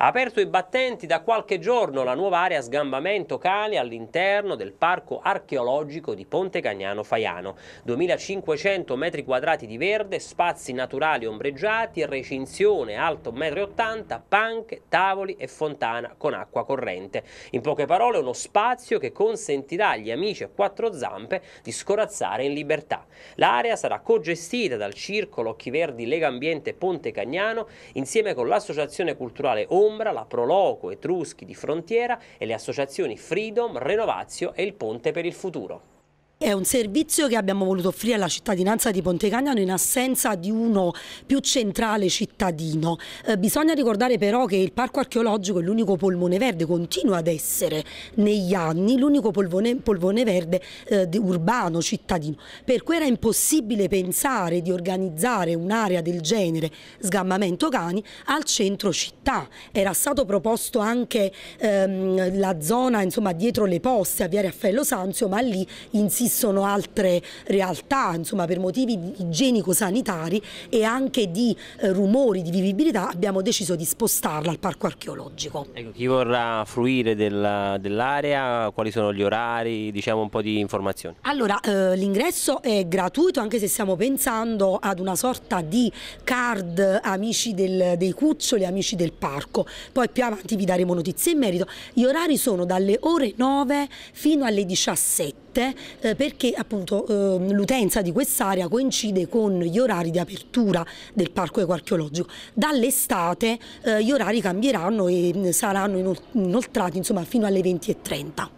Ha aperto i battenti da qualche giorno la nuova area sgambamento cani all'interno del parco archeologico di Ponte Cagnano Faiano. 2500 metri quadrati di verde, spazi naturali ombreggiati, recinzione alto 1,80 m, panche, tavoli e fontana con acqua corrente. In poche parole uno spazio che consentirà agli amici a quattro zampe di scorazzare in libertà. L'area sarà cogestita dal Circolo Occhi Verdi Lega Ambiente Ponte Cagnano insieme con l'Associazione Culturale ONU Umbra, la Proloco, Etruschi di Frontiera e le associazioni Freedom, Renovazio e il Ponte per il Futuro. È un servizio che abbiamo voluto offrire alla cittadinanza di Pontecagnano in assenza di uno più centrale cittadino. Eh, bisogna ricordare però che il parco archeologico è l'unico polmone verde, continua ad essere negli anni l'unico polvone, polvone verde eh, urbano cittadino. Per cui era impossibile pensare di organizzare un'area del genere, sgammamento cani, al centro città. Era stato proposto anche ehm, la zona insomma, dietro le poste a Viare Affello Sanzio, ma lì insiste esistono altre realtà insomma, per motivi igienico-sanitari e anche di eh, rumori, di vivibilità abbiamo deciso di spostarla al parco archeologico. Ecco, chi vorrà fruire dell'area, dell quali sono gli orari, diciamo un po' di informazioni? Allora eh, l'ingresso è gratuito anche se stiamo pensando ad una sorta di card amici del, dei cuccioli, amici del parco, poi più avanti vi daremo notizie in merito, gli orari sono dalle ore 9 fino alle 17 notte eh, perché appunto eh, l'utenza di quest'area coincide con gli orari di apertura del parco ecoarcheologico. Dall'estate eh, gli orari cambieranno e saranno inoltrati insomma, fino alle 20.30.